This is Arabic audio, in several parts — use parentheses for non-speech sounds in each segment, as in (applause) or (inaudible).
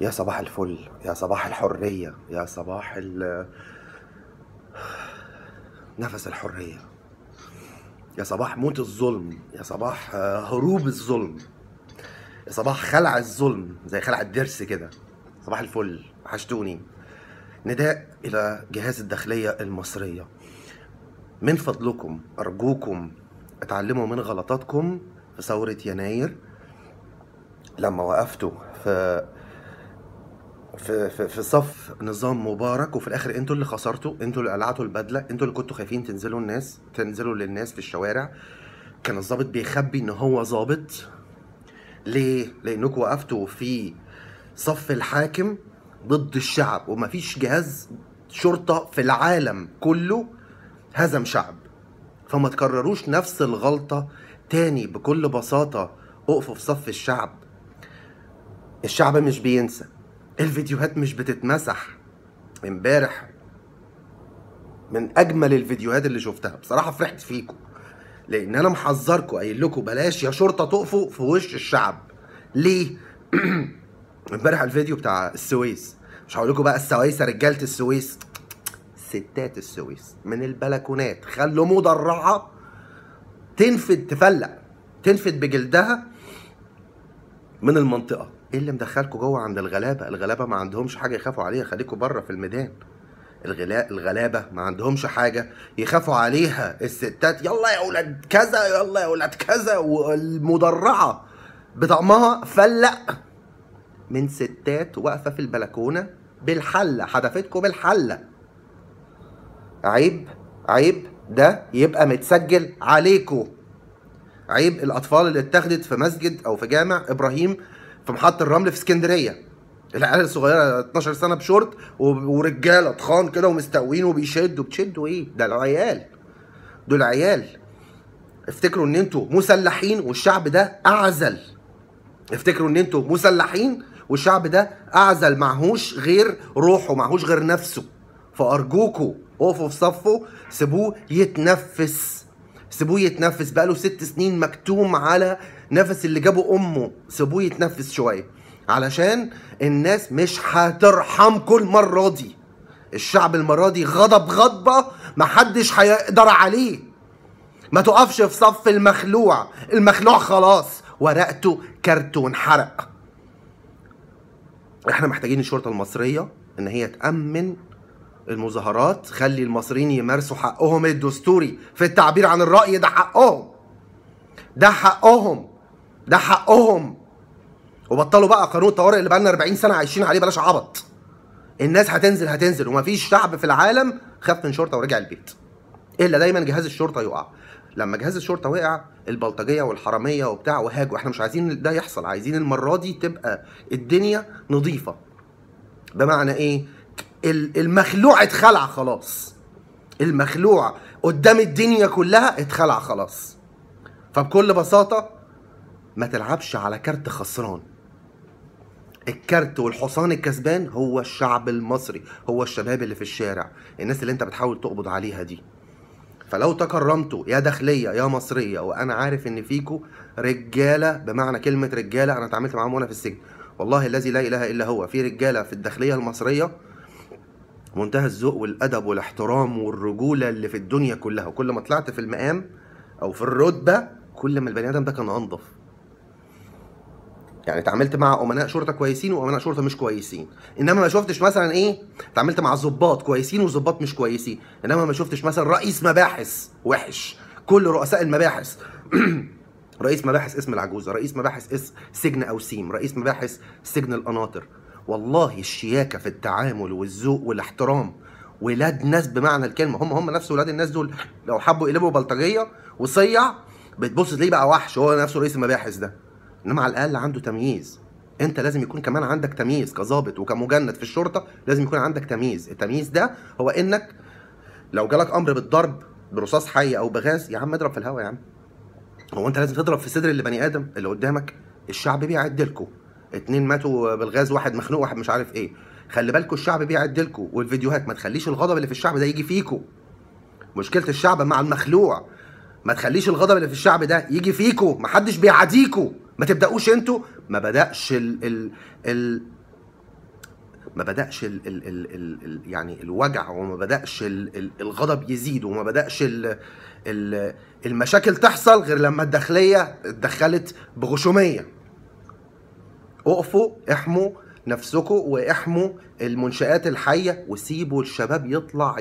يا صباح الفل يا صباح الحرية يا صباح ال نفس الحرية يا صباح موت الظلم يا صباح هروب الظلم يا صباح خلع الظلم زي خلع الدرس كده صباح الفل وحشتوني نداء إلى جهاز الداخلية المصرية من فضلكم أرجوكم اتعلموا من غلطاتكم في ثورة يناير لما وقفتوا في في, في, في صف نظام مبارك وفي الاخر انتوا اللي خسرتوا انتوا اللي قلعتوا البدله انتوا اللي كنتوا خايفين تنزلوا الناس تنزلوا للناس في الشوارع كان الظابط بيخبي ان هو ظابط ليه لانكم وقفتوا في صف الحاكم ضد الشعب ومفيش جهاز شرطه في العالم كله هزم شعب فما تكرروش نفس الغلطه تاني بكل بساطه اقفوا في صف الشعب الشعب مش بينسى الفيديوهات مش بتتمسح امبارح من اجمل الفيديوهات اللي شفتها بصراحه فرحت فيكم لان انا محذركم قايل لكم بلاش يا شرطه تقفوا في وش الشعب ليه (clears throat) امبارح الفيديو بتاع السويس مش هقول لكم بقى السويس رجاله السويس ستات السويس من البلكونات خلوا مدرعه تنفد تفلق تنفد بجلدها من المنطقه ايه اللي مدخلكوا جوه عند الغلابه الغلابه ما عندهمش حاجه يخافوا عليها خليكوا بره في الميدان الغلاء الغلابة ما عندهمش حاجة يخافوا عليها الستات يلا يا أولاد كذا يلا يا أولاد كذا والمدرعة بطعمها فلق من ستات واقفة في البلكونة بالحلة حدفتكم بالحلة عيب عيب ده يبقى متسجل عليكم عيب الأطفال اللي اتخذت في مسجد أو في جامع إبراهيم في محطه الرمل في اسكندريه العيال الصغيره 12 سنه بشورت ورجاله طخان كده ومستقوين وبيشدوا بتشدوا ايه ده العيال دول عيال افتكروا ان انتوا مسلحين والشعب ده اعزل افتكروا ان انتوا مسلحين والشعب ده اعزل معهوش غير روحه معهوش غير نفسه فارجوكوا اقفوا في صفه سيبوه يتنفس سيبوه يتنفس بقاله ست سنين مكتوم على نفس اللي جابه امه سيبوه يتنفس شويه علشان الناس مش هترحمكم المره دي الشعب المره دي غضب غضبه محدش هيقدر عليه ما تقفش في صف المخلوع المخلوع خلاص ورقته كرتون حرق احنا محتاجين الشرطه المصريه ان هي تامن المظاهرات خلي المصريين يمارسوا حقهم الدستوري في التعبير عن الرأي ده حقهم ده حقهم ده حقهم وبطلوا بقى قانون الطوارئ اللي بقالنا 40 سنه عايشين عليه بلاش عبط الناس هتنزل هتنزل ومفيش شعب في العالم خاف من شرطه ورجع البيت الا دايما جهاز الشرطه يقع لما جهاز الشرطه وقع البلطجيه والحراميه وبتاع وهاجوا احنا مش عايزين ده يحصل عايزين المره دي تبقى الدنيا نظيفه بمعنى ايه المخلوع اتخلع خلاص المخلوع قدام الدنيا كلها اتخلع خلاص فبكل بساطه ما تلعبش على كارت خسران الكارت والحصان الكسبان هو الشعب المصري هو الشباب اللي في الشارع الناس اللي انت بتحاول تقبض عليها دي فلو تكرمتوا يا داخليه يا مصريه وانا عارف ان فيكو رجاله بمعنى كلمه رجاله انا اتعاملت معاهم وانا في السجن والله الذي لا اله الا هو في رجاله في الداخليه المصريه منتهى الذوق والادب والاحترام والرجوله اللي في الدنيا كلها وكل ما طلعت في المقام او في الرتبه كل ما البني ادم ده كان انضف يعني اتعاملت مع امناء شرطه كويسين وامناء شرطه مش كويسين انما ما شفتش مثلا ايه اتعاملت مع ظباط كويسين وظباط مش كويسين انما ما شفتش مثلا رئيس مباحث وحش كل رؤساء المباحث (clears throat) رئيس مباحث اسم العجوزه رئيس مباحث اسم سجن او سيم رئيس مباحث سجن القناطر والله الشياكه في التعامل والذوق والاحترام ولاد ناس بمعنى الكلمه هم هم نفس ولاد الناس دول لو حبوا يقلبوا بلطجيه وصيع بتبص تلاقيه بقى وحش هو نفسه رئيس المباحث ده انما على الاقل عنده تمييز انت لازم يكون كمان عندك تمييز كظابط وكمجند في الشرطه لازم يكون عندك تمييز التمييز ده هو انك لو جالك امر بالضرب برصاص حي او بغاز يا عم اضرب في الهواء يا عم هو انت لازم تضرب في صدر اللي بني ادم اللي قدامك الشعب بيعد لكم اتنين ماتوا بالغاز واحد مخنوق واحد مش عارف ايه خلي بالكم الشعب بيعد لكم والفيديوهات ما تخليش الغضب اللي في الشعب ده يجي فيكم مشكله الشعب مع المخلوع ما تخليش الغضب اللي في الشعب ده يجي فيكم محدش بيعاديكوا ما تبداوش انتوا ما بداش ال ال, ال ما بداش ال ال ال ال ال يعني الوجع وما بداش ال ال الغضب يزيد وما بداش ال ال المشاكل تحصل غير لما الداخليه اتدخلت بغشوميه اقفوا احموا نفسكم واحموا المنشآت الحية وسيبوا الشباب يطلع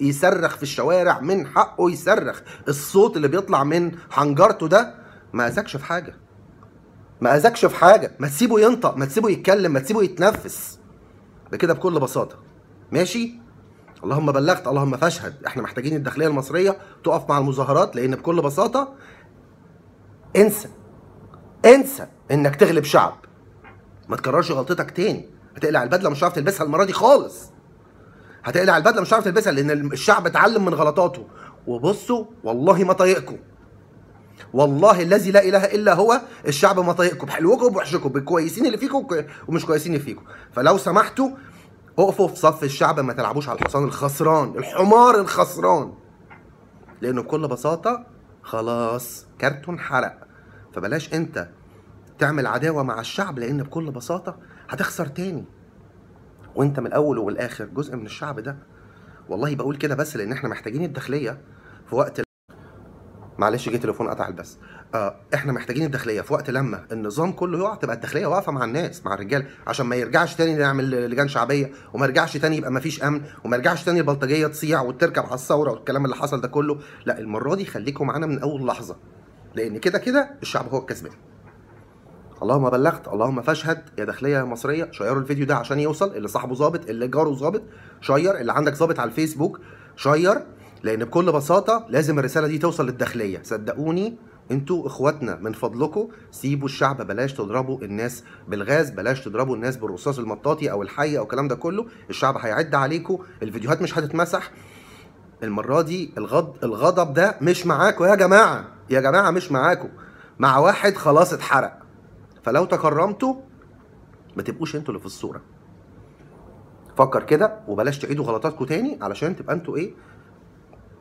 يصرخ في الشوارع من حقه يصرخ الصوت اللي بيطلع من حنجرته ده ما أذكش في حاجة ما اذاكش في حاجه ما تسيبه ينطق ما تسيبه يتكلم ما تسيبه يتنفس بكده بكل بساطه ماشي اللهم بلغت اللهم فاشهد احنا محتاجين الداخليه المصريه تقف مع المظاهرات لان بكل بساطه انسى انسى انك تغلب شعب ما تكررش غلطتك تاني هتقلع البدله مش هتعرف تلبسها المره دي خالص هتقلع البدله مش هتعرف تلبسها لان الشعب اتعلم من غلطاته وبصوا والله ما طايقكم والله الذي لا اله الا هو الشعب ما طايقكم بحلوكم وبوحشكم بالكويسين اللي فيكم ومش كويسين اللي فيكم فلو سمحتوا اقفوا في صف الشعب ما تلعبوش على الحصان الخسران الحمار الخسران لانه بكل بساطه خلاص كارتون حرق فبلاش انت تعمل عداوه مع الشعب لان بكل بساطه هتخسر تاني وانت من الاول والاخر جزء من الشعب ده والله بقول كده بس لان احنا محتاجين الداخليه في وقت معلش جه تليفون قطع البث آه احنا محتاجين الداخليه في وقت لما النظام كله يقع تبقى الداخليه واقفه مع الناس مع الرجال عشان ما يرجعش تاني نعمل لجان شعبيه وما يرجعش تاني يبقى ما فيش امن وما يرجعش تاني البلطجيه تصيع وتركب على الثوره والكلام اللي حصل ده كله لا المره دي خليكم معانا من اول لحظه لان كده كده الشعب هو الكسبان اللهم بلغت اللهم فاشهد يا داخليه يا مصريه شيروا الفيديو ده عشان يوصل اللي صاحبه ظابط اللي جاره ظابط شير اللي عندك ظابط على الفيسبوك شير لان بكل بساطه لازم الرساله دي توصل للداخليه صدقوني انتوا اخواتنا من فضلكم سيبوا الشعب بلاش تضربوا الناس بالغاز بلاش تضربوا الناس بالرصاص المطاطي او الحي او الكلام ده كله الشعب هيعد عليكم الفيديوهات مش هتتمسح المره دي الغض الغضب ده مش معاكم يا جماعه يا جماعه مش معاكم مع واحد خلاص اتحرق فلو تكرمتوا ما تبقوش انتوا اللي في الصوره فكر كده وبلاش تعيدوا غلطاتكم تاني علشان تبقى انتوا ايه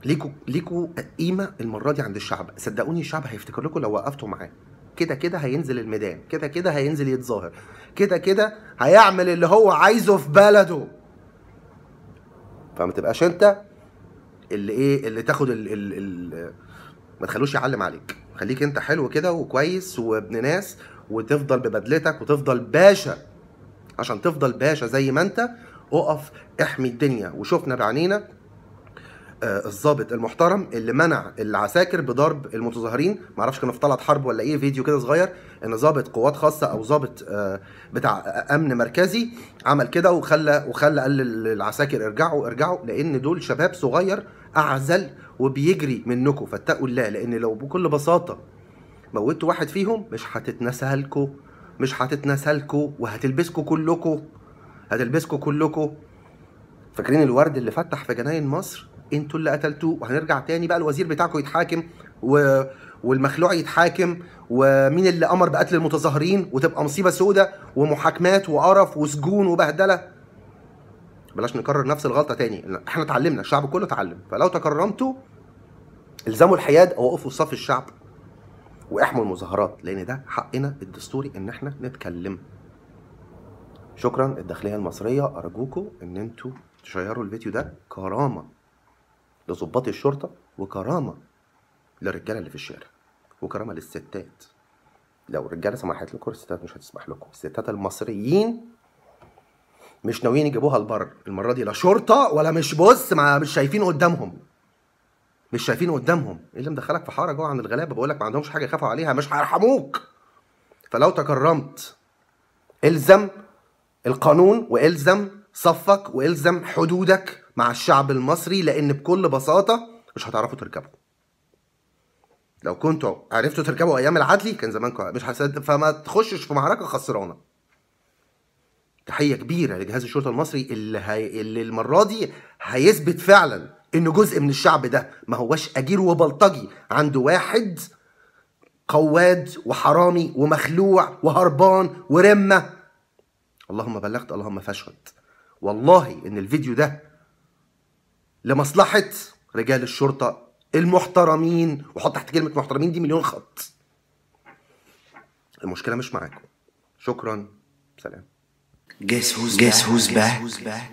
ليكوا ليكوا قيمه المره دي عند الشعب صدقوني الشعب هيفتكر لكم لو وقفتوا معاه كده كده هينزل الميدان كده كده هينزل يتظاهر كده كده هيعمل اللي هو عايزه في بلده فما تبقاش انت اللي ايه اللي تاخد ال ال ال ما تخلوش يعلم عليك خليك انت حلو كده وكويس وابن ناس وتفضل ببدلتك وتفضل باشا عشان تفضل باشا زي ما انت اقف احمي الدنيا وشوفنا بعينينا آه، الضابط المحترم اللي منع العساكر بضرب المتظاهرين معرفش كانوا في طلعت حرب ولا ايه فيديو كده صغير ان ضابط قوات خاصه او ضابط آه، بتاع امن مركزي عمل كده وخلى وخلى قال للعساكر ارجعوا ارجعوا لان دول شباب صغير اعزل وبيجري منكم فاتقوا الله لان لو بكل بساطه موتوا واحد فيهم مش هتتنسى لكم مش هتتنسى لكم وهتلبسكم كلكم هتلبسكم كلكم فاكرين الورد اللي فتح في جناين مصر انتوا اللي قتلتوه وهنرجع تاني بقى الوزير بتاعكم يتحاكم و... والمخلوع يتحاكم ومين اللي امر بقتل المتظاهرين وتبقى مصيبه سودة ومحاكمات وقرف وسجون وبهدله بلاش نكرر نفس الغلطه تاني احنا اتعلمنا الشعب كله اتعلم فلو تكرمتوا الزموا الحياد او وقفوا صف الشعب واحموا المظاهرات لان ده حقنا الدستوري ان احنا نتكلم شكرا الداخليه المصريه ارجوكم ان انتوا تشيروا الفيديو ده كرامه لظباط الشرطه وكرامه للرجاله اللي في الشارع وكرامه للستات لو الرجاله سمحت لكم الستات مش هتسمح لكم الستات المصريين مش ناويين يجيبوها البر المره دي لا شرطه ولا مش بص ما مش شايفين قدامهم مش شايفين قدامهم ايه اللي مدخلك في حاره جوه عن الغلابه بقول لك ما عندهمش حاجه يخافوا عليها مش هيرحموك فلو تكرمت الزم القانون والزم صفك والزم حدودك مع الشعب المصري لان بكل بساطه مش هتعرفوا تركبوا لو كنتوا عرفتوا تركبوا ايام العدلي كان زمانكم مش حسد فما تخشش في معركه خسرانه تحيه كبيره لجهاز الشرطه المصري اللي, هي... اللي المره دي هيثبت فعلا ان جزء من الشعب ده ما هواش اجير وبلطجي عنده واحد قواد وحرامي ومخلوع وهربان ورمه اللهم بلغت اللهم فاشهد والله ان الفيديو ده لمصلحة رجال الشرطة المحترمين وحط تحت كلمة محترمين دي مليون خط المشكلة مش معاكم شكرا سلام Guess who's, Guess who's back? who's back?